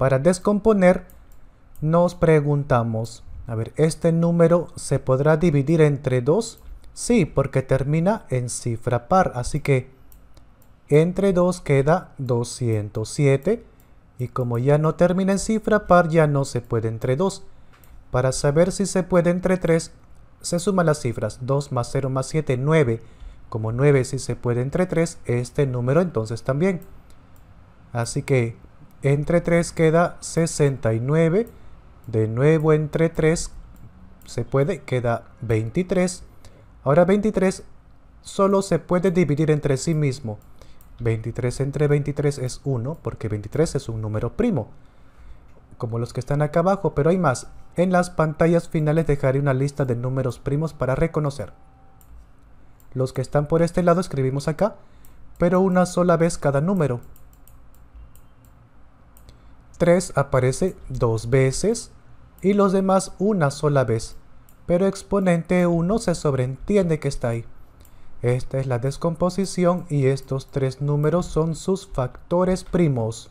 Para descomponer, nos preguntamos, a ver, ¿este número se podrá dividir entre 2? Sí, porque termina en cifra par, así que entre 2 queda 207. Y como ya no termina en cifra par, ya no se puede entre 2. Para saber si se puede entre 3, se suman las cifras 2 más 0 más 7, 9. Como 9 si se puede entre 3, este número entonces también. Así que entre 3 queda 69. De nuevo entre 3 se puede, queda 23. Ahora 23 solo se puede dividir entre sí mismo. 23 entre 23 es 1, porque 23 es un número primo, como los que están acá abajo, pero hay más. En las pantallas finales dejaré una lista de números primos para reconocer. Los que están por este lado escribimos acá, pero una sola vez cada número. 3 aparece dos veces y los demás una sola vez, pero exponente 1 se sobreentiende que está ahí. Esta es la descomposición y estos tres números son sus factores primos.